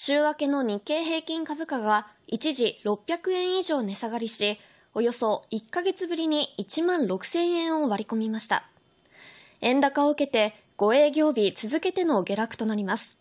週明けの日経平均株価が一時600円以上値下がりし、およそ1ヶ月ぶりに1万6000円を割り込みました。円高を受けて、5営業日続けての下落となります。